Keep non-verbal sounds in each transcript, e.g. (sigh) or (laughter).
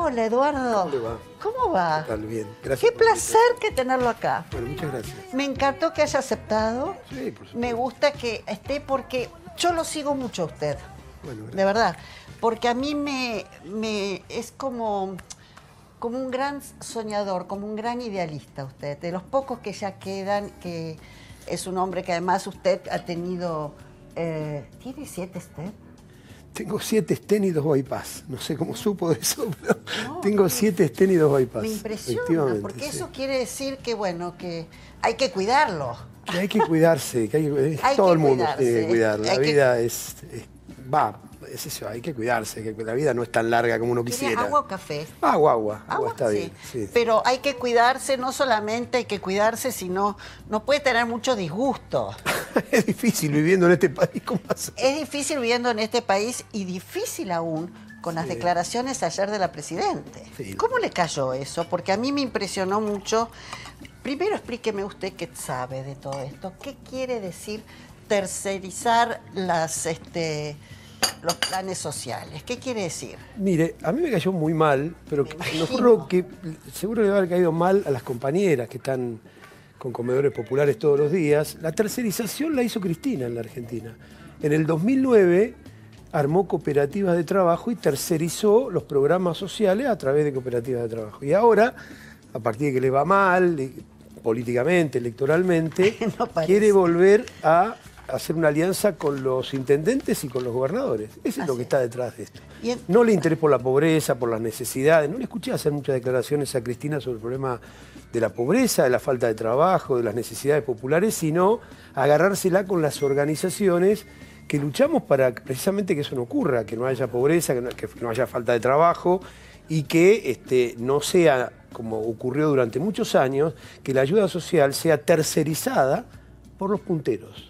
Hola Eduardo. ¿Cómo va? ¿Cómo va? tal? Bien. Gracias. Qué placer que tenerlo acá. Bueno, muchas gracias. Me encantó que haya aceptado. Sí, por supuesto. Me gusta que esté porque yo lo sigo mucho a usted. De verdad. Porque a mí me, es como, como un gran soñador, como un gran idealista usted. De los pocos que ya quedan, que es un hombre que además usted ha tenido... Eh, ¿Tiene siete usted? Tengo siete esténidos bypass. No sé cómo supo de eso, (laughs) pero tengo siete esténidos bypass. Me impresiona, porque eso quiere decir que, bueno, que hay que cuidarlo. Que hay que cuidarse, que hay que, (laughs) todo el mundo tiene que cuidarlo. La vida es, va, es eso, hay que cuidarse, que la vida no es tan larga como uno quisiera. ¿Agua o café? Agua, agua, agua, está bien. Pero hay que cuidarse, no solamente hay que cuidarse, sino no puede tener mucho disgusto. (laughs) es difícil viviendo en este país, ¿cómo hace? Es difícil viviendo en este país y difícil aún con las declaraciones ayer de la Presidente. ¿Cómo le cayó eso? Porque a mí me impresionó mucho. Primero explíqueme usted qué sabe de todo esto. ¿Qué quiere decir tercerizar las... Este, los planes sociales. ¿Qué quiere decir? Mire, a mí me cayó muy mal, pero seguro que seguro le va a haber caído mal a las compañeras que están con comedores populares todos los días. La tercerización la hizo Cristina en la Argentina. En el 2009 armó cooperativas de trabajo y tercerizó los programas sociales a través de cooperativas de trabajo. Y ahora, a partir de que le va mal, eh, políticamente, electoralmente, (laughs) quiere volver a hacer una alianza con los intendentes y con los gobernadores. Eso es lo que está detrás de esto. No le interés por la pobreza, por las necesidades. No le escuché hacer muchas declaraciones a Cristina sobre el problema de la pobreza, de la falta de trabajo, de las necesidades populares, sino agarrársela con las organizaciones que luchamos para precisamente que eso no ocurra, que no haya pobreza, que no, haya falta de trabajo y que este, no sea, como ocurrió durante muchos años, que la ayuda social sea tercerizada por los punteros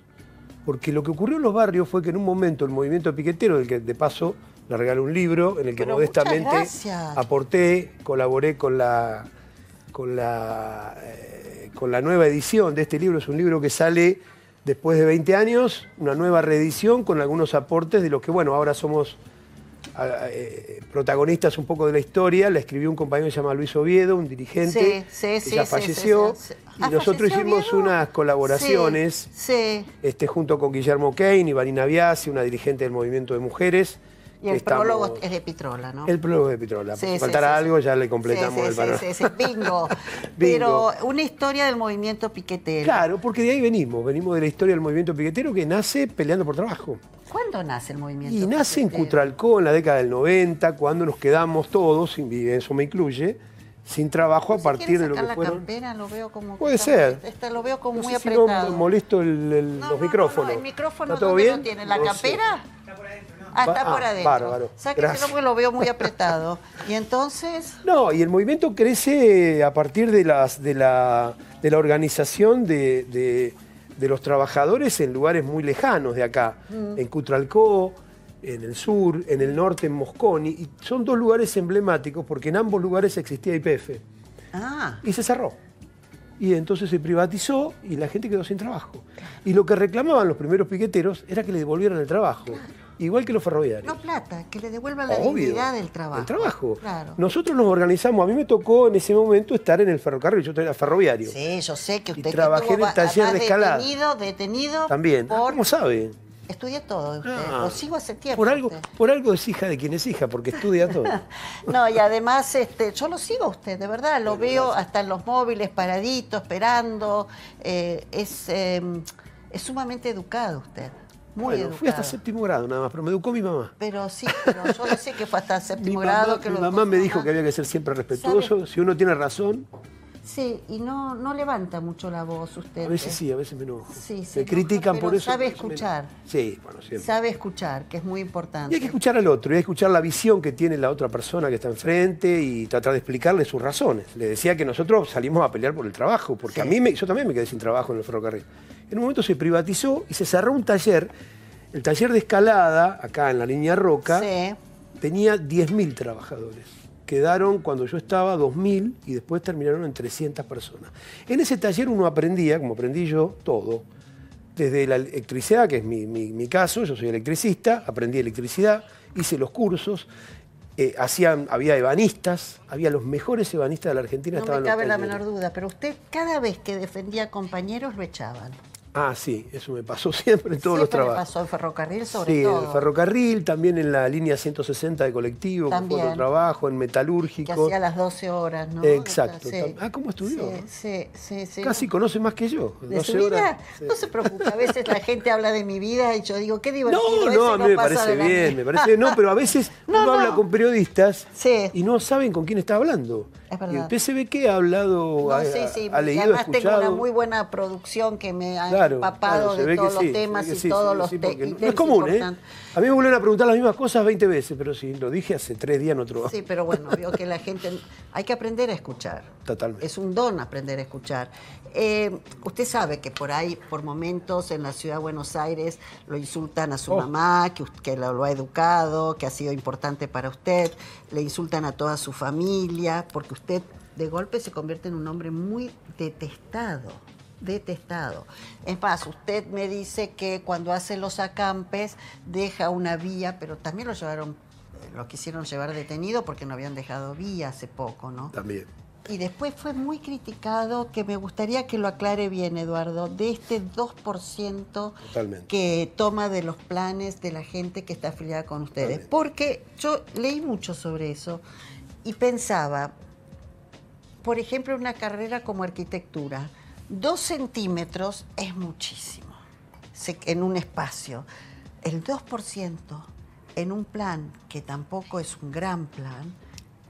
porque lo que ocurrió en los barrios fue que en un momento el movimiento piquetero, del que de paso le regalé un libro, en el que modestamente aporté, colaboré con la, con, la, eh, con la nueva edición de este libro, es un libro que sale después de 20 años, una nueva reedición con algunos aportes de los que, bueno, ahora somos eh, protagonistas un poco de la historia, la escribió un compañero que se llama Luis Oviedo, un dirigente, que falleció, y nosotros hicimos unas colaboraciones Este, junto con Guillermo Kane y Barina Biasi, una dirigente del movimiento de mujeres, y el prólogo es de Pitrola, ¿no? El prólogo de Pitrola. si faltara algo, ya le completamos el panorama. Sí, sí, (laughs) bingo. Pero una historia del movimiento piquetero. Claro, porque de ahí venimos. Venimos de la historia del movimiento piquetero que nace peleando por trabajo. ¿Cuándo nace el movimiento? Y nace en Cutralcó en la década del 90, cuando nos quedamos todos, y eso me incluye, sin trabajo a partir de lo que la Campera, lo veo como Puede ser. lo veo como muy molesto los micrófonos. el micrófono ¿Está todo bien? tiene la campera. Ah, está por ah, adentro. Bárbaro. lo veo muy (laughs) apretado. ¿Y entonces? No, y el movimiento crece eh, a partir de, las, de, la, de la organización de, los trabajadores en lugares muy lejanos de acá, mm. en Cutralcó, en el sur, en el norte, en Mosconi. Y son dos lugares emblemáticos porque en ambos lugares existía IPF. Ah. Y se cerró. Y entonces se privatizó y la gente quedó sin trabajo. Y lo que reclamaban los primeros piqueteros era que le devolvieran el trabajo igual que los ferroviarios. No plata, que le devuelvan la dignidad del trabajo. El trabajo. Nosotros nos organizamos, a mí me tocó en ese momento estar en el ferrocarril, yo era ferroviario. Sí, yo sé que usted y trabajé en el taller de escalada. Detenido, detenido. También. ¿Cómo sabe? Estudia todo, lo ah. sigo hace tiempo. Por algo, por algo es hija de quien es hija, porque estudia todo. (laughs) no, y además este, yo lo sigo a usted, de verdad, lo veo hasta en los móviles, paradito, esperando. Eh, es, em, es sumamente educado usted bueno, fui hasta séptimo grado nada más, pero me educó mi mamá. Pero sí, pero yo sé que fue hasta (laughs) séptimo grado. mi mamá me dijo que había que ser siempre respetuoso, si uno tiene razón. Sí, y no, no levanta mucho la voz usted. A veces eh. sí, a veces me enojo. Sí, sí, critican por eso. Sabe escuchar. Sí, bueno, siempre. Sabe escuchar, que es muy importante. Y hay que escuchar al otro, y hay que escuchar la visión que tiene la otra persona que está enfrente y tratar de explicarle sus razones. Le decía que nosotros salimos a pelear por el trabajo, porque a mí me, yo también me quedé sin trabajo en el ferrocarril. En un momento se privatizó y se cerró un taller. El taller de escalada, acá en la línea Roca, tenía 10.000 trabajadores. Quedaron, cuando yo estaba, 2.000 y después terminaron en 300 personas. En ese taller uno aprendía, como aprendí yo, todo. Desde la electricidad, que es mi, caso, yo soy electricista, aprendí electricidad, hice los cursos, eh, había ebanistas, había los mejores ebanistas de la Argentina. No me cabe la menor duda, pero usted cada vez que defendía a compañeros lo echaban. Ah, sí, eso me pasó (laughs) siempre en todos los trabajos. Me pasó el ferrocarril sobre todo. Sí, el ferrocarril, también en la línea 160 de colectivo, que con otro trabajo, en metalúrgico. Que hacía las 12 horas, ¿no? Exacto. Ah, ¿cómo estudió? Sí, sí, sí. Casi conoce más que yo. ¿De No se preocupe, a veces la gente habla de mi vida y yo digo, qué divertido. No, no, a mí me parece bien, me parece bien. No, pero a veces (laughs) uno habla con periodistas y no saben con quién está hablando. Y usted se ve que ha hablado, ha, sí, sí. además tengo una muy buena producción que me ha empapado de todos los temas y todos los temas. es común, ¿eh? A mí me vuelven a preguntar las mismas cosas 20 veces, pero sí, lo dije hace tres días en otro. Sí, pero bueno, (laughs) veo que la gente. Hay que aprender a escuchar. Totalmente. Es un don aprender a escuchar. Eh, usted sabe que por ahí, por momentos, en la ciudad de Buenos Aires lo insultan a su oh. mamá, que, lo, ha educado, que ha sido importante para usted, le insultan a toda su familia, porque usted de golpe se convierte en un hombre muy detestado detestado. Es más, usted me dice que cuando hace los acampes deja una vía, pero también lo llevaron, lo quisieron llevar detenido porque no habían dejado vía hace poco, ¿no? También. Y después fue muy criticado, que me gustaría que lo aclare bien, Eduardo, de este 2% que toma de los planes de la gente que está afiliada con ustedes. Porque yo leí mucho sobre eso y pensaba, por ejemplo, una carrera como arquitectura, Dos centímetros es muchísimo en un espacio. El 2% en un plan que tampoco es un gran plan,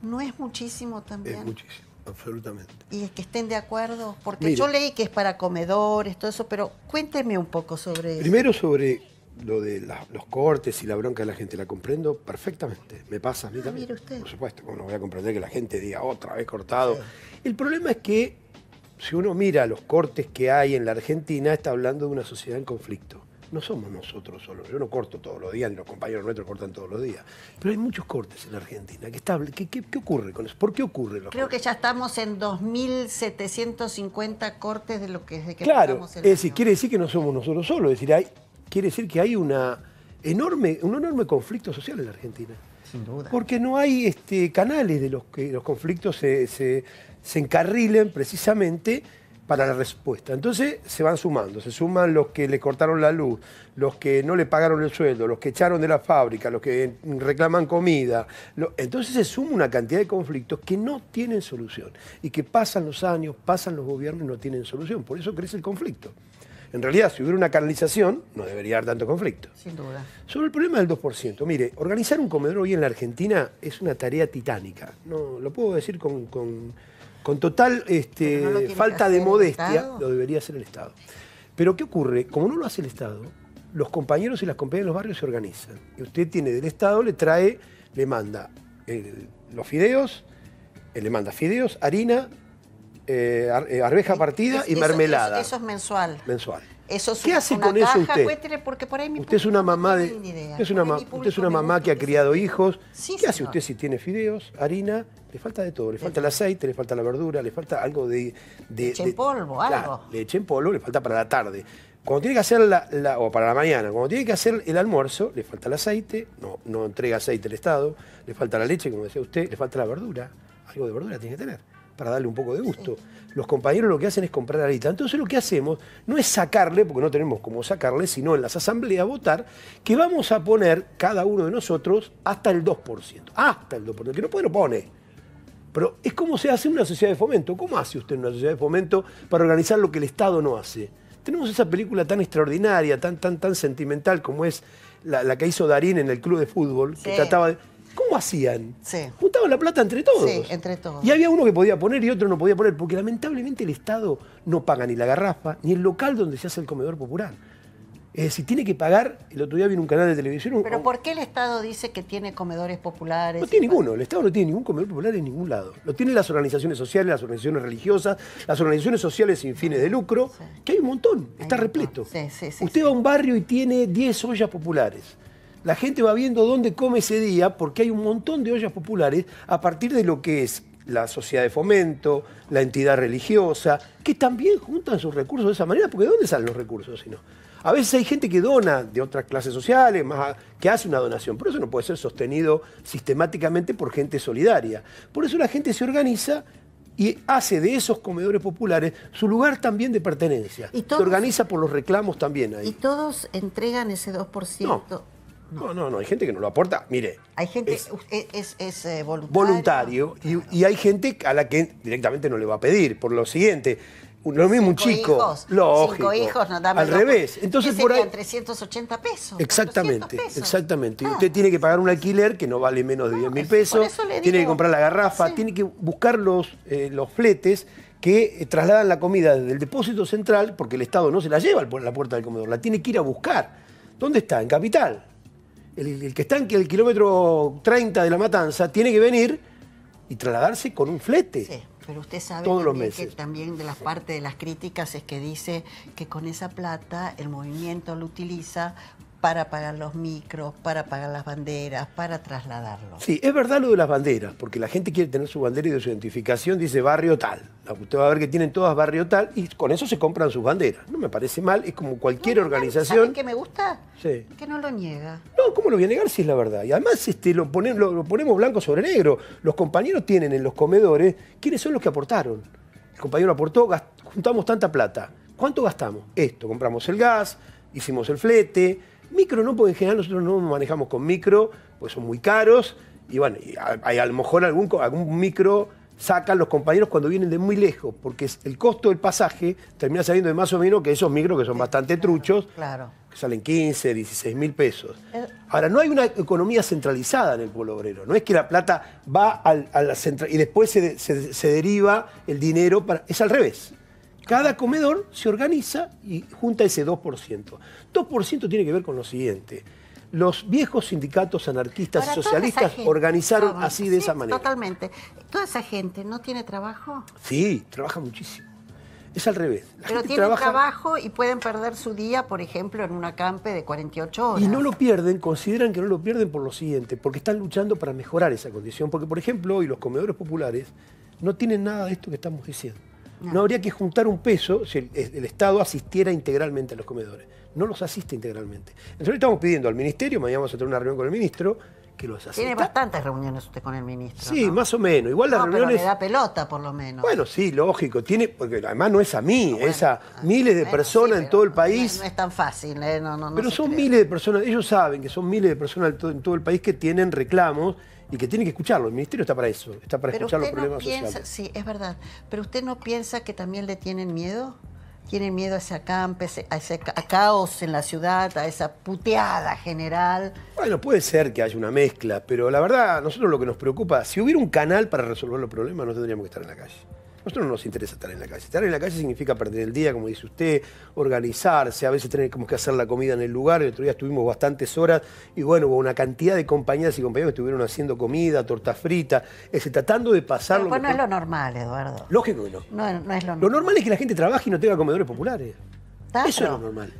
no es muchísimo también. Es muchísimo, absolutamente. Y es que estén de acuerdo, porque yo leí que es para comedores, todo eso, pero cuénteme un poco sobre Primero sobre lo de los cortes y la bronca de la gente, la comprendo perfectamente. Me pasa a mí ah, también. Por supuesto, no voy a comprender que la gente diga otra vez cortado. El problema es que si uno mira los cortes que hay en la Argentina, está hablando de una sociedad en conflicto. No somos nosotros solos. Yo no corto todos los días, ni los compañeros nuestros cortan todos los días. Pero hay muchos cortes en la Argentina. ¿Qué, ocurre con eso? ¿Por qué ocurre? Los Creo que ya estamos en 2.750 cortes de lo que, es de que claro, el es decir, quiere decir que no somos nosotros solos. Es decir, hay, quiere decir que hay una enorme, un enorme conflicto social en la Argentina. Sin duda. Porque no hay este, canales de los que los conflictos se, se encarrilen precisamente para la respuesta. Entonces se van sumando, se suman los que le cortaron la luz, los que no le pagaron el sueldo, los que echaron de la fábrica, los que eh, reclaman comida. Entonces se suma una cantidad de conflictos que no tienen solución y que pasan los años, pasan los gobiernos y no tienen solución. Por eso crece el conflicto. En realidad, si hubiera una canalización, no debería haber tanto conflicto. Sin duda. Sobre el problema del 2%, mire, organizar un comedor hoy en la Argentina es una tarea titánica. No, lo puedo decir con con total este, falta de modestia, lo debería hacer el Estado. Pero ¿qué ocurre? Como no lo hace el Estado, los compañeros y las compañeras de los barrios se organizan. Y usted tiene del Estado, le trae, le manda eh, los fideos, eh, le manda fideos, harina, eh, arveja partida y mermelada. Eso, es mensual. Mensual. Eso ¿Qué hace con eso usted? porque usted es una mamá es una, mamá que ha criado hijos. ¿Qué hace usted si tiene fideos, harina le falta de todo. Le falta el aceite, le falta la verdura, le falta algo de... de leche en polvo, algo. Le leche en polvo, le falta para la tarde. Cuando tiene que hacer la, o para la mañana, cuando tiene que hacer el almuerzo, le falta el aceite, no, no entrega aceite el Estado, le falta la leche, como decía usted, le falta la verdura, algo de verdura tiene que tener para darle un poco de gusto. Los compañeros lo que hacen es comprar la lista. Entonces lo que hacemos no es sacarle, porque no tenemos cómo sacarle, sino en las asambleas votar que vamos a poner cada uno de nosotros hasta el 2%. Hasta el 2%. que no puede lo pone. Pero es como se hace una sociedad de fomento. ¿Cómo hace usted una sociedad de fomento para organizar lo que el Estado no hace? Tenemos esa película tan extraordinaria, tan, tan, tan sentimental como es la, que hizo Darín en el club de fútbol, que trataba de. ¿Cómo hacían? Juntaban la plata entre todos. Sí, entre todos. Y había uno que podía poner y otro no podía poner, porque lamentablemente el Estado no paga ni la garrafa ni el local donde se hace el comedor popular. Eh, si tiene que pagar, el otro día vi un canal de televisión. ¿Pero por qué el Estado dice que tiene comedores populares? No tiene ninguno. El Estado no tiene ningún comedor popular en ningún lado. Lo tienen las organizaciones sociales, las organizaciones religiosas, las organizaciones sociales sin fines de lucro, que hay un montón, está repleto. Sí, sí, Usted va a un barrio y tiene 10 ollas populares. La gente va viendo dónde come ese día porque hay un montón de ollas populares a partir de lo que es la sociedad de fomento, la entidad religiosa, que también juntan sus recursos de esa manera, porque ¿de dónde salen los recursos si no? A veces hay gente que dona de otras clases sociales, que hace una donación, pero eso no puede ser sostenido sistemáticamente por gente solidaria. Por eso la gente se organiza y hace de esos comedores populares su lugar también de pertenencia. se organiza por los reclamos también ahí. ¿Y todos entregan ese 2%? No. No, no, hay gente que no lo aporta. Mire. Hay gente, es, e-, es, eh, voluntario. voluntario y, hay gente a la que directamente no le va a pedir. Por lo siguiente, lo mismo un chico. Hijos, lógico. Cinco hijos, no Al revés. Entonces por ahí. 380 pesos. Exactamente, exactamente. Y ah. usted tiene que pagar un alquiler que no vale menos de 10.000 10 ah, mil pesos. tiene que comprar la garrafa, tiene que buscar los, eh, los fletes que eh, trasladan la comida desde el depósito central, porque el Estado no se la lleva a la puerta del comedor, la tiene que ir a buscar. ¿Dónde está? En Capital. El, el que está en el kilómetro 30 de la matanza tiene que venir y trasladarse con un flete. Sí. Pero usted sabe que también de la parte de las críticas es que dice que con esa plata el movimiento lo utiliza para pagar los micros, para pagar las banderas, para trasladarlos. Sí, es verdad lo de las banderas, porque la gente quiere tener su bandera y de su identificación dice barrio tal. Usted va a ver que tienen todas barrio tal y con eso se compran sus banderas. No me parece mal, es como cualquier organización. ¿Saben que me gusta? Sí. Que no lo niega. No, ¿cómo lo voy a negar si es la verdad? Y además este, lo, ponemos blanco sobre negro. Los compañeros tienen en los comedores quiénes son los que aportaron. El compañero aportó, juntamos tanta plata. ¿Cuánto gastamos? Esto, compramos el gas, hicimos el flete Micro no, porque en general nosotros no manejamos con micro, pues son muy caros. Y bueno, a, lo mejor algún, algún micro sacan los compañeros cuando vienen de muy lejos, porque el costo del pasaje termina saliendo de más o menos que esos micros que son bastante truchos, claro. que salen 15, 16 mil pesos. Eh. Ahora, no hay una economía centralizada en el pueblo obrero, no es que la plata va a la central y después se, se deriva el dinero, para, es al revés. Cada comedor se organiza y junta ese 2%. 2% tiene que ver con lo siguiente. Los viejos sindicatos anarquistas y socialistas organizaron así de esa manera. Totalmente. ¿Toda esa gente no tiene trabajo? Sí, trabaja muchísimo. Es al revés. Pero tienen trabajo y pueden perder su día, por ejemplo, en una campe de 48 horas. Y no lo pierden, consideran que no lo pierden por lo siguiente, porque están luchando para mejorar esa condición. Porque, por ejemplo, hoy los comedores populares no tienen nada de esto que estamos diciendo. No. habría que juntar un peso si el, Estado asistiera integralmente a los comedores. No los asiste integralmente. Entonces estamos pidiendo al Ministerio, mañana vamos a tener una reunión con el Ministro, que los asista. Tiene bastantes reuniones usted con el Ministro. Sí, más o menos. Igual las reuniones... le da pelota, por lo menos. Bueno, sí, lógico. Tiene, porque además no es a mí, es a ah, miles de personas en todo el país. No, es tan fácil, ¿eh? No, pero son miles de personas, ellos saben que son miles de personas en todo el país que tienen reclamos y que tiene que escucharlo. El ministerio está para eso, está para escuchar los problemas sociales. Sí, es verdad. Pero usted no piensa que también le tienen miedo. Tienen miedo a ese acampe, a ese caos en la ciudad, a esa puteada general. Bueno, puede ser que haya una mezcla, pero la verdad, nosotros lo que nos preocupa, si hubiera un canal para resolver los problemas, no tendríamos que estar en la calle nosotros pues no nos interesa estar en la calle. Estar en la calle significa perder el día, como dice usted, organizarse, a veces tenemos que hacer la comida en el lugar. El otro día estuvimos bastantes horas y bueno, hubo una cantidad de compañeras y compañeros que estuvieron haciendo comida, torta frita, ese, tratando de pasar... Pues no es lo normal, Eduardo. Lógico que no. No, es lo normal. Lo normal es que la gente trabaje y no tenga comedores populares. Eso es lo normal.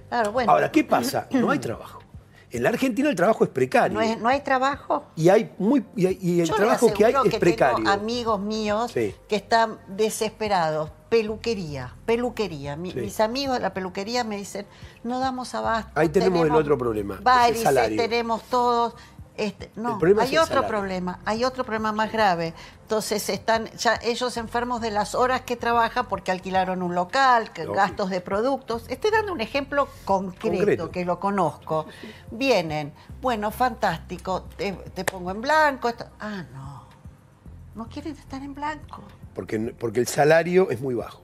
Ahora, ¿qué pasa? No hay trabajo. En la Argentina el trabajo es precario. No, hay trabajo. Y hay muy y, el trabajo que hay es que precario. Tengo amigos míos que están desesperados. Peluquería, peluquería. Mis amigos de la peluquería me dicen, no damos abasto. Ahí tenemos, el otro problema. Varices, tenemos todos. Este, no, hay otro problema, hay otro problema más grave. Entonces están ya ellos enfermos de las horas que trabaja porque alquilaron un local, gastos de productos. Estoy dando un ejemplo concreto, que lo conozco. Vienen, bueno, fantástico, te, pongo en blanco. Ah, no, no quieren estar en blanco. Porque, porque el salario es muy bajo.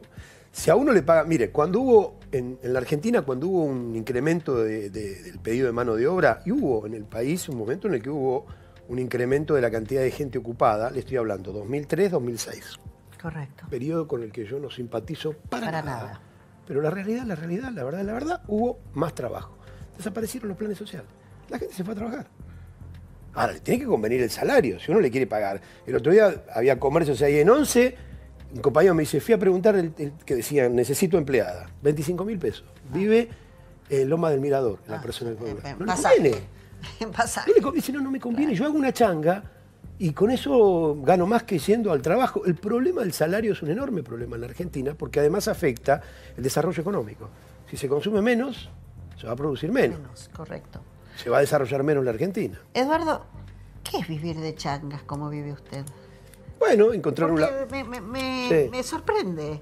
Si a uno le paga, mire, cuando hubo en, la Argentina cuando hubo un incremento del pedido de mano de obra, y hubo en el país un momento en el que hubo un incremento de la cantidad de gente ocupada, le estoy hablando, 2003-2006. Correcto. Periodo con el que yo no simpatizo para, nada. Pero la realidad, la realidad, la verdad, la verdad, hubo más trabajo. Desaparecieron los planes sociales. La gente se fue a trabajar. Ahora, le tiene que convenir el salario, si uno le quiere pagar. El otro día había comercios ahí en 11 mi compañero me dice, fui a preguntar el, que decía, necesito empleada, 25 mil pesos. Vive en Loma del Mirador, la ah, persona del pueblo. No (laughs) le conviene. dice, no, no me conviene. Yo hago una changa y con eso gano más que yendo al trabajo. El problema del salario es un enorme problema en la Argentina porque además afecta el desarrollo económico. Si se consume menos, se va a producir menos. correcto. Se va a desarrollar menos la Argentina. Eduardo, ¿qué es vivir de changas como vive usted? Bueno, encontrar un Me, sorprende.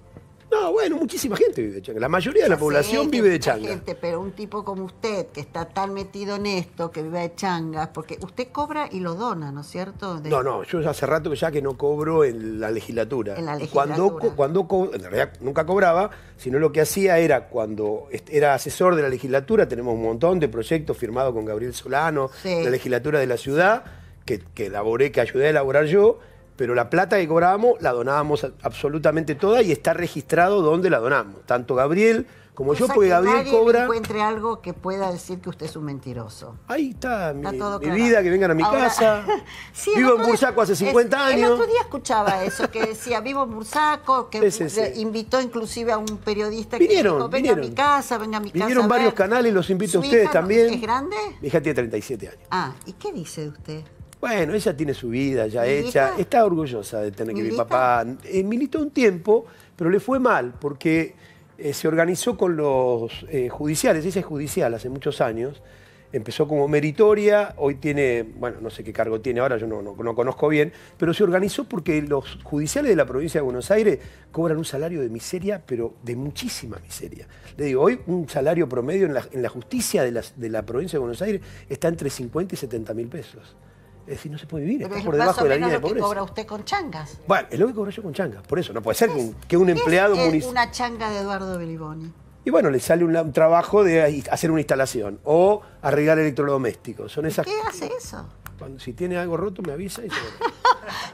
No, bueno, muchísima gente vive de changas. La mayoría de la población vive de changas. Gente, pero un tipo como usted, que está tan metido en esto, que vive de changas, porque usted cobra y lo dona, ¿no es cierto? No, no, yo hace rato ya que no cobro en la legislatura. En la legislatura. Cuando, cuando en realidad nunca cobraba, sino lo que hacía era cuando era asesor de la legislatura, tenemos un montón de proyectos firmados con Gabriel Solano, la legislatura de la ciudad, que elaboré, que ayudé a elaborar yo pero la plata que cobrábamos la donábamos absolutamente toda y está registrado dónde la donamos, tanto Gabriel como yo, porque Gabriel nadie cobra. encuentre algo que pueda decir que usted es un mentiroso. Ahí está, mi, vida, que vengan a mi casa. (laughs) vivo en Bursaco hace 50 años. El otro día escuchaba eso, que decía, vivo en Bursaco, que invitó inclusive a un periodista que dijo, a mi casa, venga a mi casa. Vinieron varios canales, los invito a ustedes también. ¿Es grande? Mi hija tiene 37 años. Ah, ¿y qué dice de usted? Bueno, ella tiene su vida ya hecha, está orgullosa de tener que mi papá. Eh, militó un tiempo, pero le fue mal porque eh, se organizó con los eh, judiciales, ella es judicial hace muchos años, empezó como meritoria, hoy tiene, bueno, no sé qué cargo tiene ahora, yo no, no, conozco bien, pero se organizó porque los judiciales de la provincia de Buenos Aires cobran un salario de miseria, pero de muchísima miseria. Le digo, hoy un salario promedio en la, justicia de la provincia de Buenos Aires está entre 50 y 70 mil pesos. Es decir, no se puede vivir, está por debajo de la línea de pobreza. lo que cobra usted con changas. Bueno, es lo que cobro yo con changas, por eso. No puede ser que un, empleado municipal... una changa de Eduardo Beliboni? Y bueno, le sale un, trabajo de hacer una instalación o arreglar electrodomésticos. Son esas... ¿Qué hace eso? Cuando, si tiene algo roto me avisa y se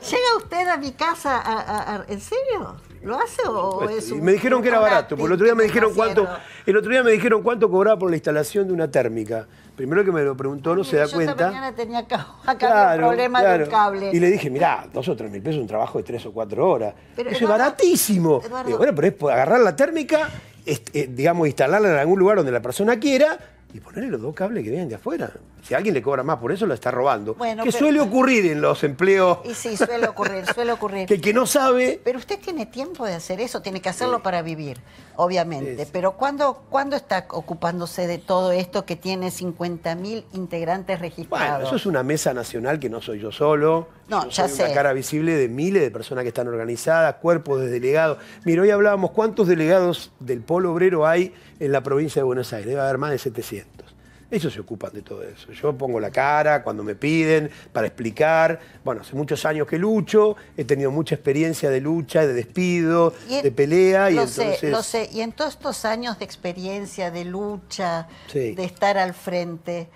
¿Llega usted a mi casa? ¿En serio? ¿Lo hace o pues, es Me dijeron que era barato, porque el otro día me dijeron cuánto, el otro día me dijeron cuánto cobraba por la instalación de una térmica. Primero que me lo preguntó, no se da yo cuenta. Esta mañana tenía (laughs) acá, el problema del cable. Y le dije, mirá, dos o tres mil pesos un trabajo de tres o cuatro horas. Eso es baratísimo. bueno, pero es agarrar la térmica, este, eh, digamos, instalarla en algún lugar donde la persona quiera y ponerle los dos cables que vienen de afuera. Si alguien le cobra más por eso, la está robando. que suele ocurrir en los empleos. Y sí, suele ocurrir, suele ocurrir. (laughs) que que no sabe... Pero usted tiene tiempo de hacer eso, tiene que hacerlo para vivir, obviamente. Pero ¿cuándo, está ocupándose de todo esto que tiene 50.000 integrantes registrados? Bueno, eso es una mesa nacional que no soy yo solo. No, ya soy sé. una cara visible de miles de personas que están organizadas, cuerpos de delegados. Mira, hoy hablábamos cuántos delegados del polo obrero hay en la provincia de Buenos Aires, a haber más de 700. Ellos se ocupan de todo eso. Yo pongo la cara cuando me piden para explicar. Bueno, hace muchos años que lucho, he tenido mucha experiencia de lucha, de despido, de pelea. Lo sé, lo sé. Y en todos estos años de experiencia, de lucha, de estar al frente,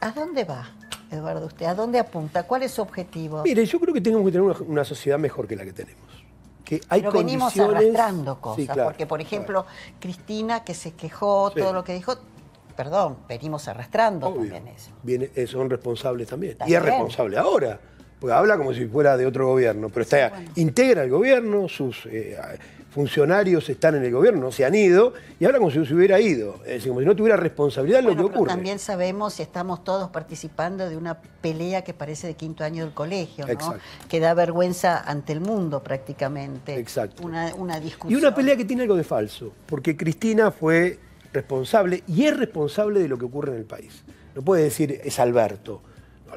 ¿a dónde va, Eduardo, usted? ¿A dónde apunta? ¿Cuál es su objetivo? Mire, yo creo que tenemos que tener una sociedad mejor que la que tenemos. Pero venimos arrastrando cosas, porque por ejemplo, Cristina que se quejó, todo lo que dijo, perdón, venimos arrastrando también eso. Eh, son responsables también. Y es responsable ahora. Porque habla como si fuera de otro gobierno, pero está, integra el gobierno, sus eh, funcionarios están en el gobierno, se han ido, y ahora como si se hubiera ido, es como si no tuviera responsabilidad de lo que ocurre. También sabemos y estamos todos participando de una pelea que parece de quinto año del colegio, ¿no? que da vergüenza ante el mundo prácticamente. Exacto. Una, discusión. Y una pelea que tiene algo de falso, porque Cristina fue responsable y es responsable de lo que ocurre en el país. No puede decir es Alberto.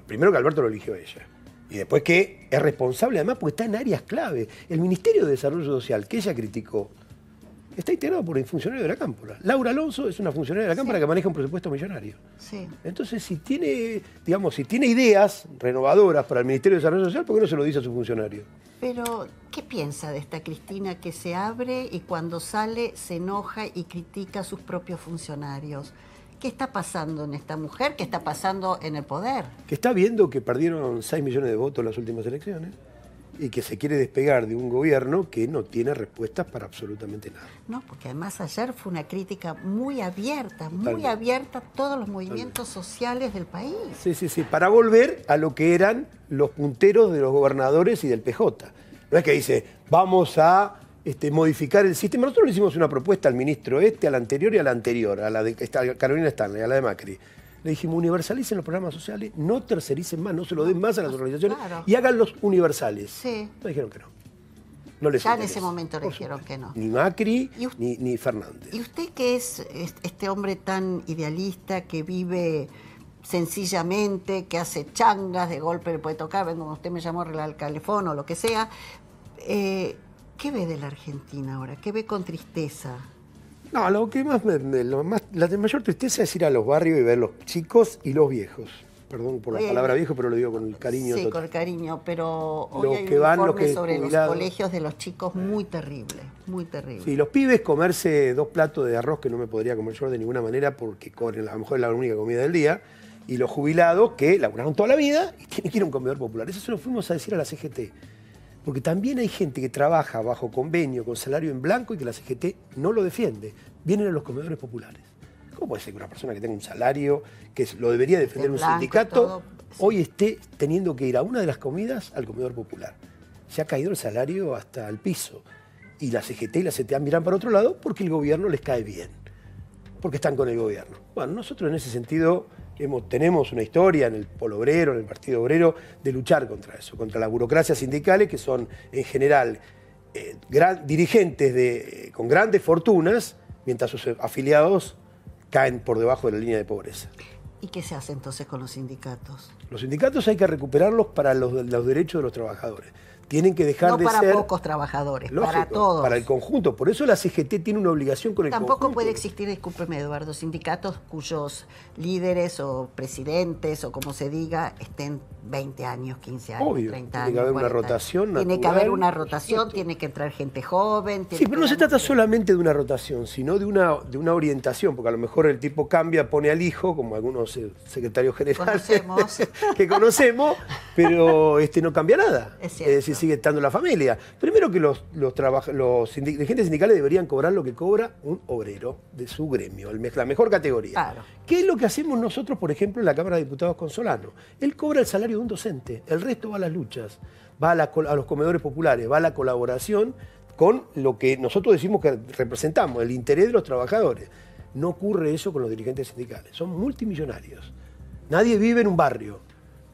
primero que Alberto lo eligió ella. Y después que es responsable además porque está en áreas clave. El Ministerio de Desarrollo Social, que ella criticó, está integrado por un funcionario de la Cámpora. Laura Alonso es una funcionaria de la Cámpora que maneja un presupuesto millonario. Entonces, si tiene, digamos, si tiene ideas renovadoras para el Ministerio de Desarrollo Social, ¿por qué no se lo dice a su funcionario? Pero, ¿qué piensa de esta Cristina que se abre y cuando sale se enoja y critica a sus propios funcionarios? ¿Qué está pasando en esta mujer? ¿Qué está pasando en el poder? Que está viendo que perdieron 6 millones de votos en las últimas elecciones y que se quiere despegar de un gobierno que no tiene respuestas para absolutamente nada. No, porque además ayer fue una crítica muy abierta, muy abierta a todos los movimientos sociales del país. Sí, sí, sí, para volver a lo que eran los punteros de los gobernadores y del PJ. No es que dice, vamos a este, modificar el sistema. Nosotros le hicimos una propuesta al ministro este, al anterior y a la anterior, a la de Carolina Stanley, a la de Macri. Le dijimos, universalicen los programas sociales, no tercericen más, no se lo den más a las ah, organizaciones y y háganlos universales. Sí. dijeron que no. ya en ese momento le dijeron que no. Ni Macri, ni, Fernández. ¿Y usted qué es este hombre tan idealista que vive sencillamente, que hace changas, de golpe le puede tocar, usted me llamó, el calefón o lo que sea, eh, ¿Qué ve de la Argentina ahora? ¿Qué ve con tristeza? No, lo que más, me, la mayor tristeza es ir a los barrios y ver los chicos y los viejos. Perdón por la palabra viejo, pero lo digo con el cariño. Sí, con el cariño, pero hoy los que van, sobre los colegios de los chicos muy terrible, muy terrible. Y los pibes comerse dos platos de arroz que no me podría comer yo de ninguna manera porque corren, a lo mejor es la única comida del día, y los jubilados que laburaron toda la vida y (laughs) tienen que ir a un comedor popular. Eso se lo fuimos a decir a la CGT. Porque también hay gente que trabaja bajo convenio, con salario en blanco y que la CGT no lo defiende. Vienen a los comedores populares. ¿Cómo puede ser que una persona que tenga un salario, que lo debería defender un sindicato, hoy esté teniendo que ir a una de las comidas al comedor popular? Se ha caído el salario hasta el piso. Y la CGT y la CTA miran para otro lado porque el gobierno les cae bien, porque están con el gobierno. Bueno, nosotros en ese sentido tenemos una historia en el Polo Obrero, en el Partido Obrero, de luchar contra eso, contra las burocracias sindicales que son en general eh, dirigentes eh, con grandes fortunas, mientras sus afiliados caen por debajo de la línea de pobreza. ¿Y qué se hace entonces con los sindicatos? Los sindicatos hay que recuperarlos para los derechos de los trabajadores tienen que dejar de ser no para pocos trabajadores, para todos. Para el conjunto. Por eso la CGT tiene una obligación con el conjunto. Tampoco puede existir, discúlpeme Eduardo, sindicatos cuyos líderes o presidentes o como se diga estén 20 años, 15 años, 30 años. Tiene que haber una rotación. Tiene que haber una rotación, tiene que entrar gente joven. sí, pero no se trata solamente de una rotación, sino de una, de una orientación, porque a lo mejor el tipo cambia, pone al hijo, como algunos eh, secretarios generales (laughs) que conocemos, pero este no cambia nada. Es, decir, sigue estando la familia. Primero que los, los, los dirigentes sindicales deberían cobrar lo que cobra un obrero de su gremio, la mejor categoría. ¿Qué es lo que hacemos nosotros, por ejemplo, en la Cámara de Diputados con Solano? Él cobra el salario de un docente. El resto va a las luchas, va a, los comedores populares, va a la colaboración con lo que nosotros decimos que representamos, el interés de los trabajadores. No ocurre eso con los dirigentes sindicales, son multimillonarios. Nadie vive en un barrio.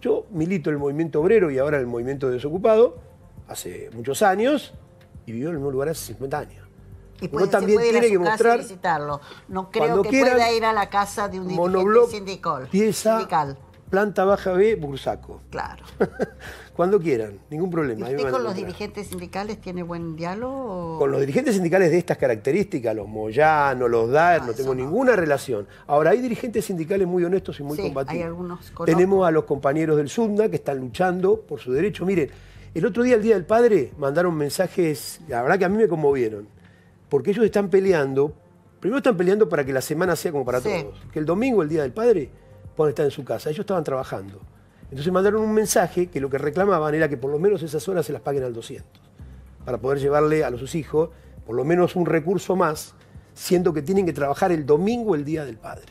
Yo milito el movimiento obrero y ahora el movimiento desocupado hace muchos años y vivo en el mismo lugar hace 50 años. Y Uno también tiene que mostrar. visitarlo. No creo que pueda ir a la casa de un dirigente sindical. Planta Baja B, Bursaco. Claro. (laughs) Cuando quieran, ningún problema. ¿Y usted con los dirigentes sindicales tiene buen diálogo? Con los dirigentes sindicales de estas características, los Moyano, los Daer, ah, no, tengo ninguna relación. Ahora, hay dirigentes sindicales muy honestos y muy sí, Hay algunos Tenemos a los compañeros del SUNDA que están luchando por su derecho. Miren, el otro día, el Día del Padre, mandaron mensajes, la verdad que a mí me conmovieron, porque ellos están peleando, primero están peleando para que la semana sea como para todos, que el domingo, el Día del Padre, pueden estar en su casa. Ellos estaban trabajando. Entonces mandaron un mensaje que lo que reclamaban era que por lo menos esas horas se las paguen al 200, para poder llevarle a sus hijos por lo menos un recurso más, siendo que tienen que trabajar el domingo el día del padre.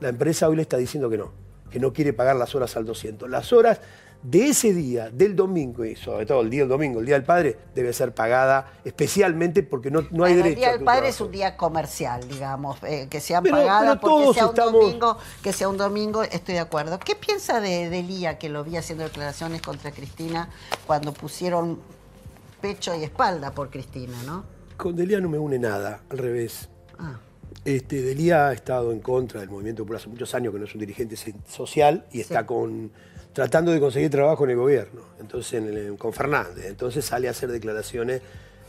La empresa hoy le está diciendo que no, que no quiere pagar las horas al 200. Las horas de ese día, del domingo, y sobre todo el día del domingo, el Día del Padre, debe ser pagada especialmente porque no, no hay derecho. El Día del Padre es un día comercial, digamos, eh, que sea pagada porque sea un domingo, que sea un domingo, estoy de acuerdo. ¿Qué piensa de, Delía que lo vi haciendo declaraciones contra Cristina cuando pusieron pecho y espalda por Cristina, no? Con Delía no me une nada, al revés. Ah. Este, Delía ha estado en contra del movimiento por hace muchos años, que no es un dirigente social, y está con tratando de conseguir trabajo en el gobierno, entonces con Fernández. Entonces sale a hacer declaraciones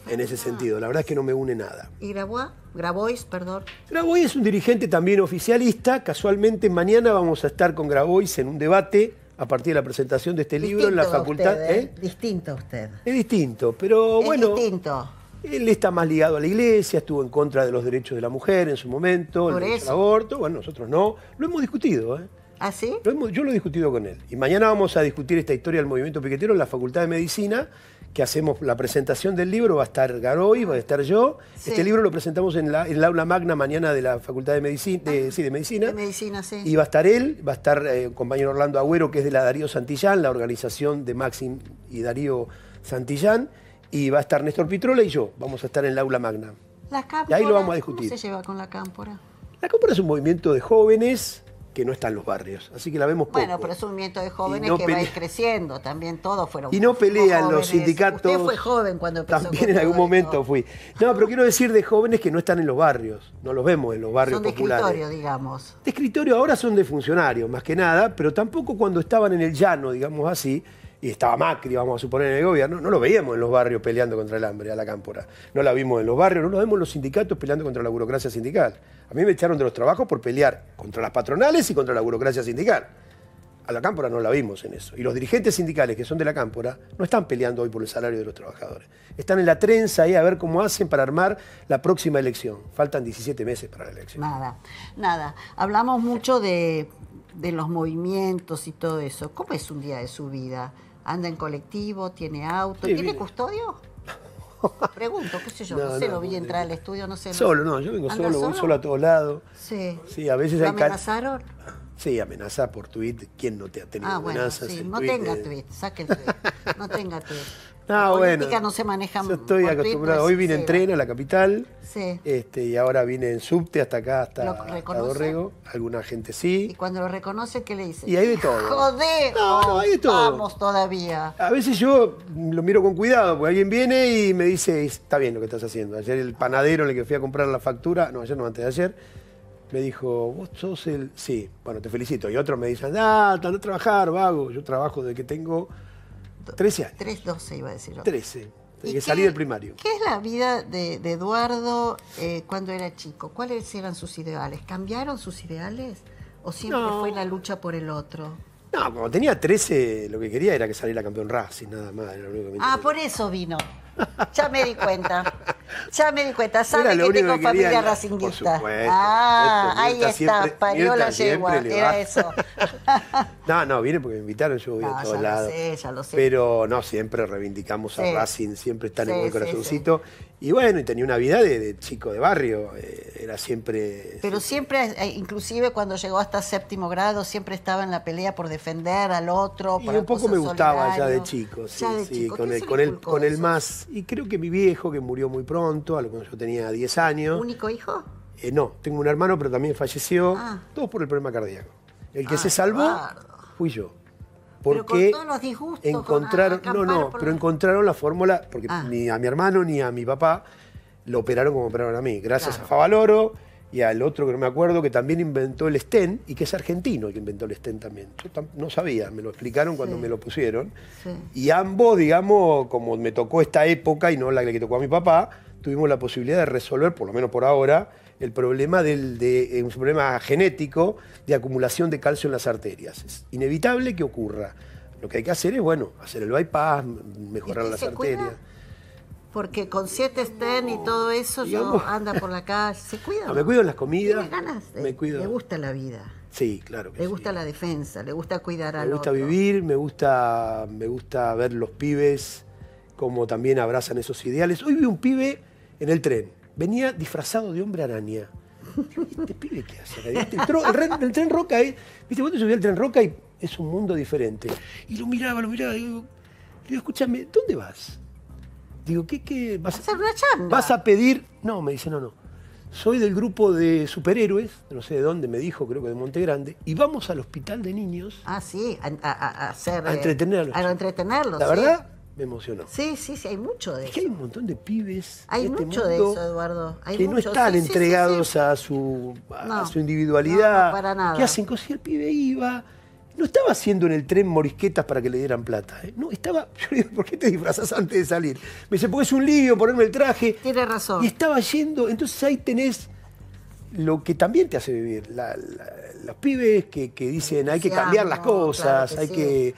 en ese sentido. La verdad es que no me une nada. ¿Y Grabois? Grabois, perdón. Grabois es un dirigente también oficialista. Casualmente mañana vamos a estar con Grabois en un debate a partir de la presentación de este libro en la facultad. Usted, ¿eh? ¿eh? Distinto a usted. Es distinto, pero es Distinto. Él está más ligado a la iglesia, estuvo en contra de los derechos de la mujer en su momento, Por aborto. Bueno, nosotros no. Lo hemos discutido, ¿eh? ¿Ah, yo lo he discutido con él. Y mañana vamos a discutir esta historia del movimiento piquetero en la Facultad de Medicina, que hacemos la presentación del libro. Va a estar Garoy, va a estar yo. Este libro lo presentamos en, la, el aula magna mañana de la Facultad de ah, Medicina. de Medicina. Y va a estar él, va a estar eh, el compañero Orlando Agüero, que es de la Darío Santillán, la organización de Maxim y Darío Santillán. Y va a estar Néstor Pitrola y yo. Vamos a estar en el aula magna. y ahí lo vamos a discutir. ¿Cómo se lleva con la cámpora? La cámpora es un movimiento de jóvenes que no está en los barrios. Así que la vemos Bueno, pero es un viento de jóvenes que va creciendo, también todos fueron Y no pelean los sindicatos. Usted fue joven cuando empezó. También en algún momento fui. No, pero quiero decir de jóvenes que no están en los barrios, no los vemos en los barrios son de escritorio, digamos. De escritorio ahora son de funcionarios, más que nada, pero tampoco cuando estaban en el llano, digamos así, y estaba Macri, vamos a suponer, en el gobierno, no lo veíamos en los barrios peleando contra el hambre, a la cámpora. No la vimos en los barrios, no lo vemos en los sindicatos peleando contra la burocracia sindical. A mí me echaron de los trabajos por pelear contra las patronales y contra la burocracia sindical. A la cámpora no la vimos en eso. Y los dirigentes sindicales que son de la cámpora no están peleando hoy por el salario de los trabajadores. Están en la trenza ahí a ver cómo hacen para armar la próxima elección. Faltan 17 meses para la elección. Nada, nada. Hablamos mucho de, de los movimientos y todo eso. ¿Cómo es un día de su vida? anda en colectivo, tiene auto, ¿tiene custodio? (laughs) Pregunto, qué sé yo, no, sé, lo vi entrar eh, al estudio, no sé. Solo, no, yo vengo solo, solo, voy solo a todos lados. Sí. Sí, a veces ¿Lo amenazaron? Sí, amenaza por tweet. ¿Quién no te ha tenido ah, amenazas? Bueno, sí. no tenga tuit, tweet, saque el tweet. No tenga tweet. (laughs) Ah, bueno. no se manejan. Yo estoy acostumbrado. Hoy vine en tren a la capital. Sí. Este, y ahora vine en subte hasta acá, hasta, Dorrego. Alguna gente sí. ¿Y cuando lo reconoce, qué le dice? Y hay de todo. ¡Joder! No, no, hay de todo. Vamos todavía. A veces yo lo miro con cuidado, porque alguien viene y me dice, está bien lo que estás haciendo. Ayer el panadero en el que fui a comprar la factura, no, ayer no, antes de ayer, me dijo, vos sos el... Sí, bueno, te felicito. Y otros me dicen, ah, anda a trabajar, vago. Yo trabajo desde que tengo 13 años. 3, 12 iba a decir 13. ¿Y que salí del primario. ¿Qué es la vida de, Eduardo eh, cuando era chico? ¿Cuáles eran sus ideales? ¿Cambiaron sus ideales? ¿O siempre fue la lucha por el otro? No, cuando tenía 13 lo que quería era que saliera campeón Racing, nada más. ah, por eso vino. Ya me di cuenta. Ya me di cuenta. Sabe que tengo familia racinguista. ah, ahí está. Siempre, parió la yegua. Era eso. (laughs) no, no, vine porque me invitaron. Yo voy a todos ya lados. Lo sé, ya lo sé. Pero no, siempre reivindicamos a Racing. Siempre están en el corazoncito. y bueno, y tenía una vida de, chico de barrio. Eh, era siempre. Pero siempre, eh, inclusive cuando llegó hasta séptimo grado, siempre estaba en la pelea por defender al otro. Y un poco me gustaba ya de chico. Sí, sí. Con, el, con, el, con el más y creo que mi viejo, que murió muy pronto, a lo que yo tenía 10 años. ¿Único hijo? Eh, no, tengo un hermano, pero también falleció. Todo ah. Todos por el problema cardíaco. El que ah, se salvó fui yo. Porque encontraron, no, no, pero encontraron la fórmula, porque ah. ni a mi hermano ni a mi papá lo operaron como operaron a mí. Gracias a Favaloro y al otro que no me acuerdo que también inventó el STEM y que es argentino el que inventó el estén también. Yo no sabía, me lo explicaron cuando me lo pusieron. Y ambos, digamos, como me tocó esta época y no la que tocó a mi papá, tuvimos la posibilidad de resolver, por lo menos por ahora, el problema del, de, eh, un problema genético de acumulación de calcio en las arterias. Es inevitable que ocurra. Lo que hay que hacer es, bueno, hacer el bypass, mejorar las arterias. Porque con siete estén y todo eso yo anda por la calle, se cuida. Ah, me cuido en las comidas. me cuido. Le gusta la vida. Sí, claro. Que le gusta la defensa, le gusta cuidar a Me gusta vivir, me gusta, me gusta ver los pibes como también abrazan esos ideales. Hoy vi un pibe en el tren, venía disfrazado de hombre araña. ¿Este pibe qué hace? Este el, el, tren Roca, ¿viste? Cuando subí al tren Roca y es un mundo diferente. Y lo miraba, lo miraba, y digo escúchame, ¿dónde vas? Digo, ¿qué, qué vas, a hacer ¿Vas a pedir? No, me dice, no, no. Soy del grupo de superhéroes, no sé de dónde me dijo, creo que de Monte Grande, y vamos al hospital de niños. Ah, sí, a, a, a hacer. A eh, entretenerlos. A entretenerlos. La verdad, me emocionó. Sí, sí, sí, hay mucho de es Que hay un montón de pibes. Hay este mucho de eso, Eduardo. que no están entregados A, su, su individualidad. para nada. Que hacen cosas y el pibe iba, no estaba haciendo en el tren morisquetas para que le dieran plata. ¿eh? No, estaba. (laughs) Yo le digo, ¿por qué te disfrazas antes de salir? Me dice, porque es un lío ponerme el traje. Tiene razón. Y estaba yendo. Entonces ahí tenés lo que también te hace vivir. los pibes que, dicen, hay que cambiar las cosas, hay que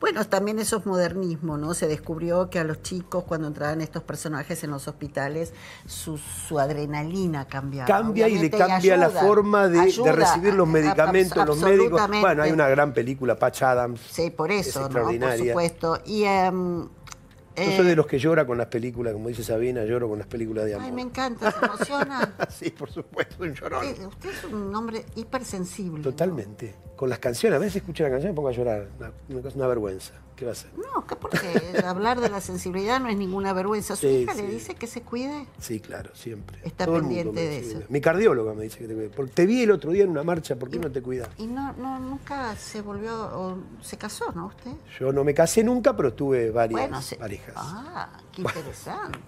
bueno, también eso es modernismo, ¿no? Se descubrió que a los chicos cuando entraban estos personajes en los hospitales, su, adrenalina cambiaba. Cambia y le cambia la forma de, recibir los medicamentos, los médicos. Bueno, hay una gran película, Patch Adams. Sí, por eso, ¿no? Por supuesto. Y em, yo soy de los que llora con las películas, como dice Sabina, lloro con las películas de amor. Ay, me encanta, se emociona. (laughs) sí, por supuesto, un llorón. usted es un hombre hipersensible. Totalmente. Con las canciones, a veces escucho la canción y me pongo a llorar. Es una vergüenza. ¿Qué va a hacer? No, que porque hablar de la sensibilidad no es ninguna vergüenza. Su hija le dice que se cuide. Sí, claro, siempre. Está pendiente de eso. Mi cardióloga me dice que te cuide. te vi el otro día en una marcha, ¿por qué no te cuidas? Y no, no, nunca se volvió, o se casó, ¿no usted? Yo no me casé nunca, pero tuve varias parejas. Ah, qué interesante.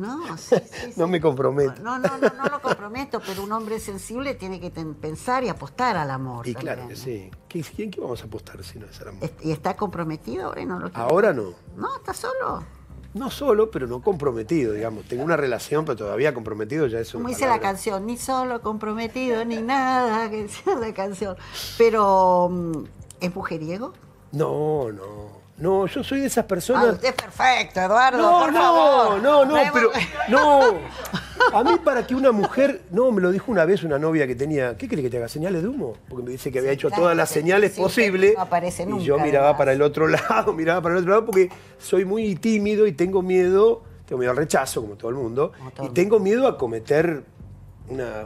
No, (laughs) no me comprometo. No, no, no, lo comprometo, pero un hombre sensible tiene que pensar y apostar al amor. Y claro que sí. quién qué vamos a apostar si no es al amor? ¿Y está comprometido ahora? No ahora no. No, está solo. No solo, pero no comprometido, digamos. Tengo una relación, pero todavía comprometido ya es un. Como dice la canción, ni solo comprometido, ni nada, que sea la canción. Pero, mm, ¿es mujeriego? No, no. No, yo soy de esas personas. Ah, usted es perfecto, Eduardo. No, por no, favor. no, no, pero. No. A mí, para que una mujer. No, me lo dijo una vez una novia que tenía. ¿Qué crees que te haga? ¿Señales de humo? Porque me dice que había hecho todas las señales posibles. Y yo miraba para el otro (laughs) lado, miraba para el otro lado, porque soy muy tímido y tengo miedo. Tengo miedo al rechazo, como todo el mundo. y tengo miedo a cometer una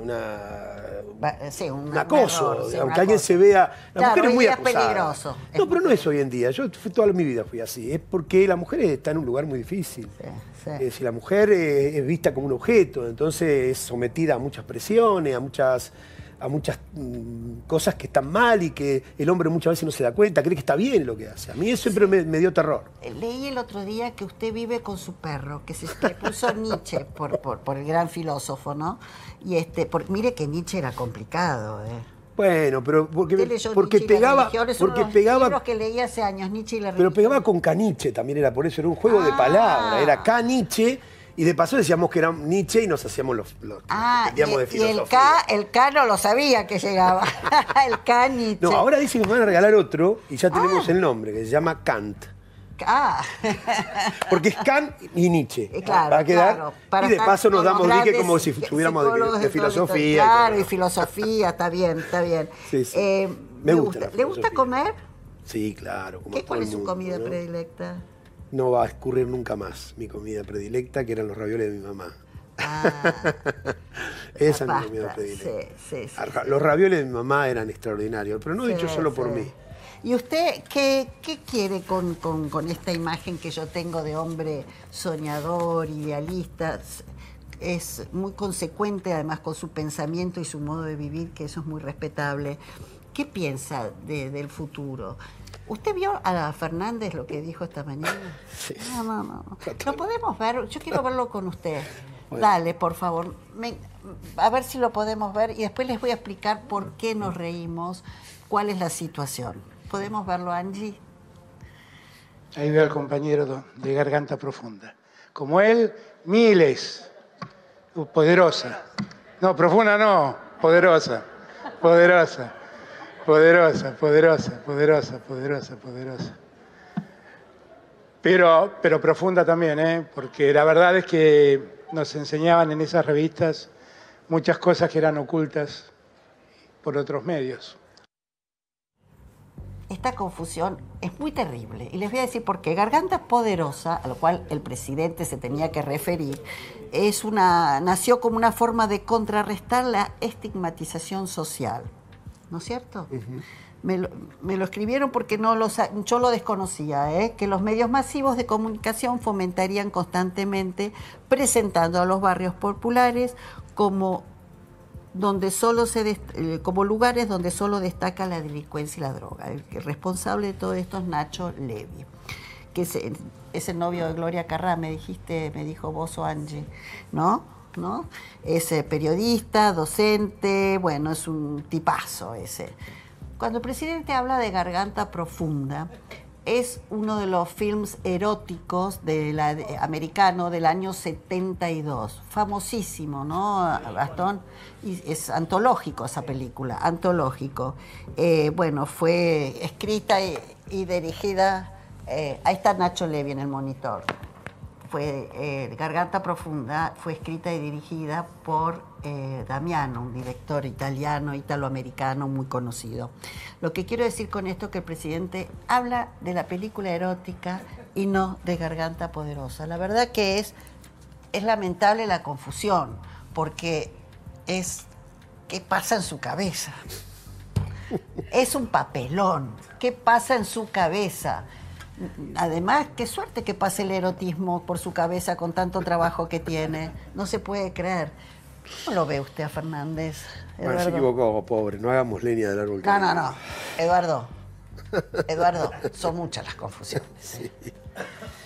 eh, sí, un, acoso, aunque alguien se vea... La mujer es muy acosada. No, pero no es hoy en día. Yo toda mi vida fui así. Es porque la mujer está en un lugar muy difícil. Eh, si la mujer eh, es vista como un objeto, entonces es sometida a muchas presiones, a muchas a muchas mm, cosas que están mal y que el hombre muchas veces no se da cuenta, cree que está bien lo que hace. A mí eso siempre me, dio terror. Eh, leí el otro día que usted vive con su perro, que se que puso Nietzsche por, el gran filósofo, ¿no? Y este, mire que Nietzsche era complicado, ¿eh? Bueno, pero porque, porque pegaba, porque pegaba que leí hace años Nietzsche Pero pegaba con caniche, también era por eso, era un juego de ah. palabras, era caniche y de paso decíamos que era Nietzsche y nos hacíamos los. los ah, el, K, no lo sabía que llegaba. (laughs) el K Nietzsche. No, ahora dicen que nos van a regalar otro y ya tenemos ah. el nombre, que se llama Kant. Ah. (laughs) Porque es Kant y Nietzsche. Eh, claro, quedar. y de paso nos damos dique como si estuviéramos de, filosofía. claro, y, filosofía, está bien, está bien. Eh, me, gusta. ¿Le gusta comer? Sí, claro. ¿Qué, ¿Cuál es su comida predilecta? no va a escurrir nunca más mi comida predilecta, que eran los ravioles de mi mamá. Ah. (laughs) Esa es mi comida predilecta. los ravioles de mi mamá eran extraordinarios, pero no he dicho solo por mí. ¿Y usted qué, qué quiere con, con, con, esta imagen que yo tengo de hombre soñador, idealista? Es muy consecuente además con su pensamiento y su modo de vivir, que eso es muy respetable. ¿Qué piensa del futuro? ¿Usted vio a Fernández lo que dijo esta mañana? Sí. No, no, no. Lo podemos ver, yo quiero verlo con usted. (laughs) Dale, por favor. a ver si lo podemos ver y después les voy a explicar por qué nos reímos, cuál es la situación. ¿Podemos verlo, Angie? Ahí veo al compañero de garganta profunda. Como él, miles. Uh, poderosa. No, profunda no, poderosa. Poderosa. Poderosa, poderosa, poderosa, poderosa, poderosa. Pero, pero profunda también, ¿eh? porque la verdad es que nos enseñaban en esas revistas muchas cosas que eran ocultas por otros medios. Esta confusión es muy terrible y les voy a decir por qué. Garganta Poderosa, a lo cual el presidente se tenía que referir, es una, nació como una forma de contrarrestar la estigmatización social ¿no es cierto? me, lo, escribieron porque no yo lo desconocía, ¿eh? que los medios masivos de comunicación fomentarían constantemente presentando a los barrios populares como donde solo se eh, como lugares donde solo destaca la delincuencia y la droga. El, responsable de todo esto es Nacho Levy que eh, es el, novio de Gloria Carrá, me dijiste, me dijo vos o Angie, ¿no? ¿no? Es eh, periodista, docente, bueno, es un tipazo ese. Cuando el presidente habla de Garganta Profunda, es uno de los films eróticos de americano del año 72. Famosísimo, ¿no, Gastón? es antológico esa película, antológico. Eh, bueno, fue escrita y, dirigida. Eh, ahí está Nacho Levy en el monitor fue eh, Garganta Profunda fue escrita y dirigida por eh, Damiano, un director italiano, italoamericano muy conocido. Lo que quiero decir con esto es que el presidente habla de la película erótica y no de Garganta Poderosa. La verdad que es, es lamentable la confusión, porque es qué pasa en su cabeza. Es un papelón. ¿Qué pasa en su cabeza? Además, qué suerte que pase el erotismo por su cabeza con tanto trabajo que tiene. No se puede creer. ¿Cómo lo ve usted a Fernández? No se equivocó, pobre. No hagamos línea del árbol. No, no, no. Eduardo. Eduardo, son muchas las confusiones. ¿eh?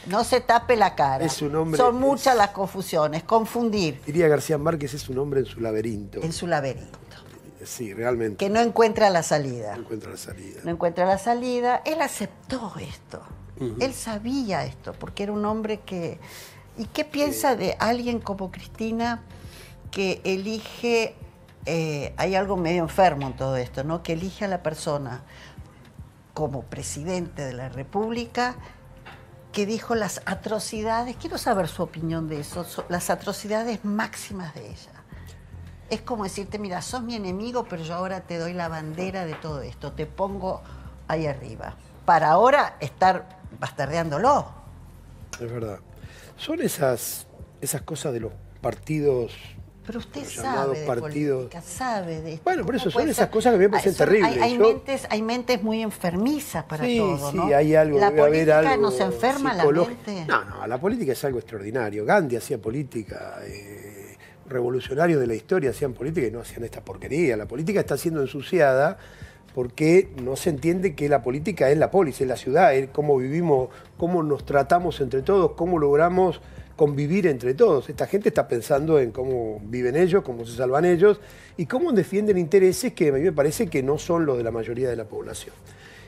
No se tape la cara. Es son muchas las confusiones. Confundir. Diría García Márquez es un hombre en su laberinto. En su laberinto. Sí, realmente. Que no encuentra la salida. No encuentra la salida. No encuentra la salida. Él aceptó esto. Él sabía esto, porque era un hombre que... ¿Y qué piensa de alguien como Cristina que elige, eh, hay algo medio enfermo en todo esto, ¿no? Que elige a la persona como presidente de la República que dijo las atrocidades, quiero saber su opinión de eso, las atrocidades máximas de ella. Es como decirte, mira, sos mi enemigo, pero yo ahora te doy la bandera de todo esto, te pongo ahí arriba. Para ahora estar bastardeándolo. Es verdad. Son esas, esas cosas de los partidos pero usted sabe de partidos. política, sabe de esto. Bueno, por eso son esas cosas que a mí me parecen ah, terribles. Hay, mentes, hay mentes muy enfermizas para sí, todo, sí, sí, hay algo, la política haber algo nos enferma la mente. No, no, la política es algo extraordinario. Gandhi hacía política, eh, revolucionarios de la historia hacían política y no hacían esta porquería. La política está siendo ensuciada porque no se entiende que la política es la polis, es la ciudad, es cómo vivimos, cómo nos tratamos entre todos, cómo logramos convivir entre todos. Esta gente está pensando en cómo viven ellos, cómo se salvan ellos y cómo defienden intereses que a mí me parece que no son los de la mayoría de la población.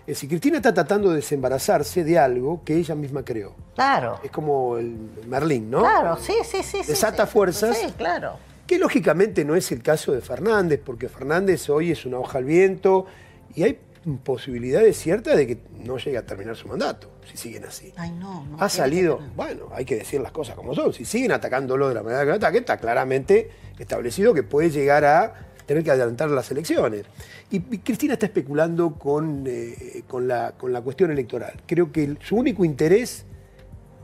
Es eh, Cristina está tratando de desembarazarse de algo que ella misma creó. Claro. Es como el Merlín, ¿no? Claro, sí, sí, sí. Desata fuerzas. Sí, claro. Que lógicamente no es el caso de Fernández, porque Fernández hoy es una hoja al viento, y hay posibilidades ciertas de que no llegue a terminar su mandato, si siguen así. no, ha salido, bueno, hay que decir las cosas como son, si siguen atacándolo de la manera que lo ataquen, está claramente establecido que puede llegar a tener que adelantar las elecciones. Y, Cristina está especulando con, eh, con, la, con la cuestión electoral. Creo que su único interés,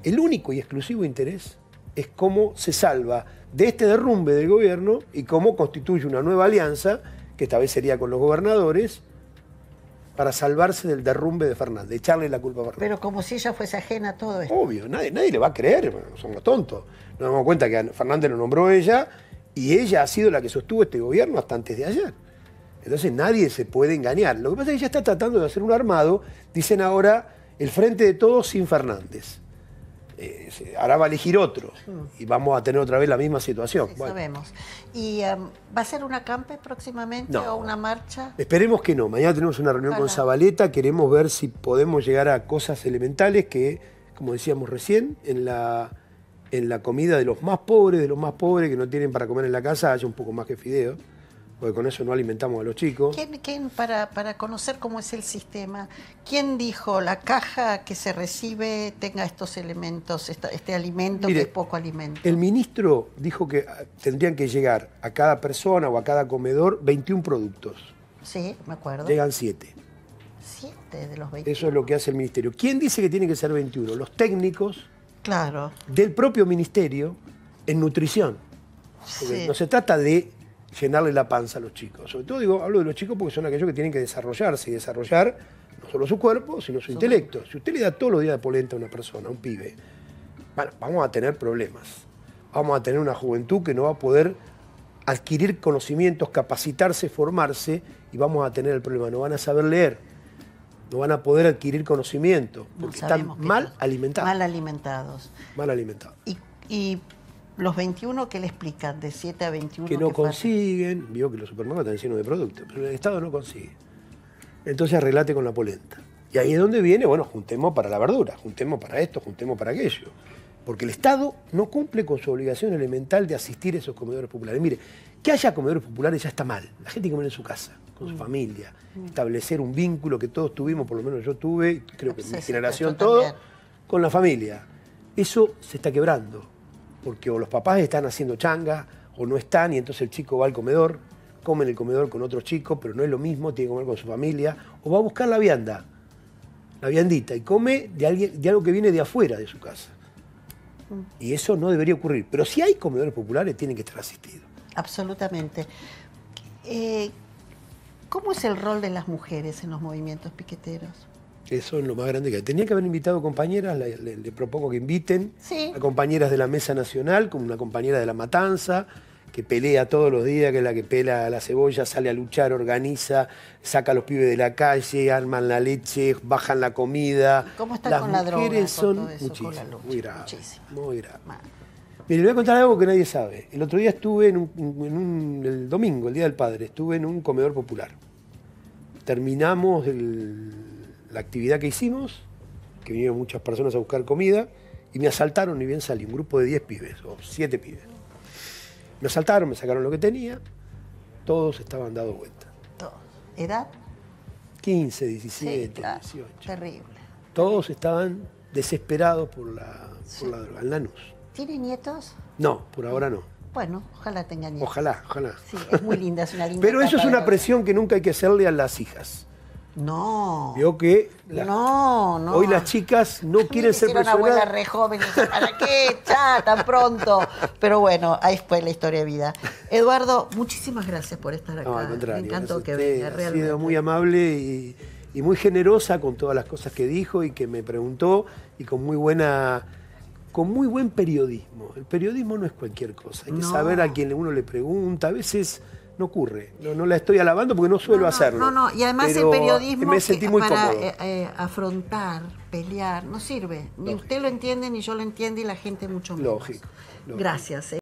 el único y exclusivo interés, es cómo se salva de este derrumbe del gobierno y cómo constituye una nueva alianza, que esta vez sería con los gobernadores, para salvarse del derrumbe de Fernández, echarle la culpa a Fernández. Pero como si ella fuese ajena a todo esto. Obvio, nadie, nadie le va a creer, son somos tontos. Nos damos cuenta que Fernández lo nombró ella y ella ha sido la que sostuvo este gobierno hasta antes de ayer. Entonces nadie se puede engañar. Lo que pasa es que ella está tratando de hacer un armado, dicen ahora, el frente de todos sin Fernández ahora va a elegir otro mm. y vamos a tener otra vez la misma situación. Sabemos. ¿Y em, va a ser una campe próximamente o una marcha? Esperemos que no. Mañana tenemos una reunión con Zabaleta, queremos ver si podemos llegar a cosas elementales que, como decíamos recién, en la, en la comida de los más pobres, de los más pobres que no tienen para comer en la casa, haya un poco más que fideo porque con eso no alimentamos a los chicos. ¿Quién, para, conocer cómo es el sistema, ¿quién dijo la caja que se recibe tenga estos elementos, este alimento que es poco alimento? El ministro dijo que tendrían que llegar a cada persona o a cada comedor 21 productos. Sí, me acuerdo. Llegan 7. 7 de los 21. Eso es lo que hace el ministerio. ¿Quién dice que tiene que ser 21? Los técnicos claro. del propio ministerio en nutrición. no se trata de llenarle la panza a los chicos. Sobre todo digo, hablo de los chicos porque son aquellos que tienen que desarrollarse y desarrollar no solo su cuerpo, sino su intelecto. Si usted le da todos los días de polenta a una persona, a un pibe, bueno, vamos a tener problemas. Vamos a tener una juventud que no va a poder adquirir conocimientos, capacitarse, formarse y vamos a tener el problema. No van a saber leer, no van a poder adquirir conocimiento porque están mal alimentados. Mal alimentados. Mal alimentados. y los 21 que le explican, de 7 a 21. Que no consiguen, vio que los supermercados están llenos de productos, pero el Estado no consigue. Entonces arreglate con la polenta. Y ahí es donde viene, bueno, juntemos para la verdura, juntemos para esto, juntemos para aquello. Porque el Estado no cumple con su obligación elemental de asistir a esos comedores populares. Mire, que haya comedores populares ya está mal. La gente come en su casa, con su mm. familia. Mm. Establecer un vínculo que todos tuvimos, por lo menos yo tuve, creo que en mi generación, todo, con la familia. Eso se está quebrando porque o los papás están haciendo changa o no están y entonces el chico va al comedor, come en el comedor con otro chico, pero no es lo mismo, tiene que comer con su familia, o va a buscar la vianda, la viandita, y come de, alguien, de algo que viene de afuera de su casa. Mm. Y eso no debería ocurrir. Pero si hay comedores populares, tienen que estar asistidos. Absolutamente. Eh, ¿Cómo es el rol de las mujeres en los movimientos piqueteros? Eso es lo más grande que hay. Tenía que haber invitado compañeras, le, propongo que inviten a compañeras de la Mesa Nacional, como una compañera de La Matanza, que pelea todos los días, que es la que pela la cebolla, sale a luchar, organiza, saca a los pibes de la calle, arman la leche, bajan la comida. ¿Cómo están Las mujeres son muchísimas muy graves, le voy a contar algo que nadie sabe. El otro día estuve en un, el domingo, el Día del Padre, estuve en un comedor popular. Terminamos el la actividad que hicimos, que vinieron muchas personas a buscar comida, y me asaltaron y bien salí, un grupo de 10 pibes, o 7 pibes. Me asaltaron, me sacaron lo que tenía, todos estaban dados vuelta. Todos. ¿Edad? 15, 17, 18. Terrible. Todos estaban desesperados por la, droga. por la droga, ¿Tiene nietos? No, por ahora no. Bueno, ojalá tengan nietos. Ojalá, ojalá. Sí, es muy linda, es una (laughs) linda. Pero eso es una presión que nunca hay que hacerle a las hijas. No. Vio que no, no. hoy las chicas no quieren ser personas. abuela re joven. ¿Para qué? Ya, tan pronto. Pero bueno, ahí fue la historia de vida. Eduardo, muchísimas gracias por estar acá. Me encantó que venga, realmente. Ha sido muy amable y, muy generosa con todas las cosas que dijo y que me preguntó y con muy buena con muy buen periodismo. El periodismo no es cualquier cosa. Hay que saber a quien uno le pregunta. A veces no ocurre. No, no la estoy alabando porque no suelo hacerlo. No, no, y además el periodismo para eh, eh, afrontar, pelear, no sirve. Ni usted lo entiende, ni yo lo entiendo, y la gente mucho menos. Lógico. lógico. Gracias. Eh.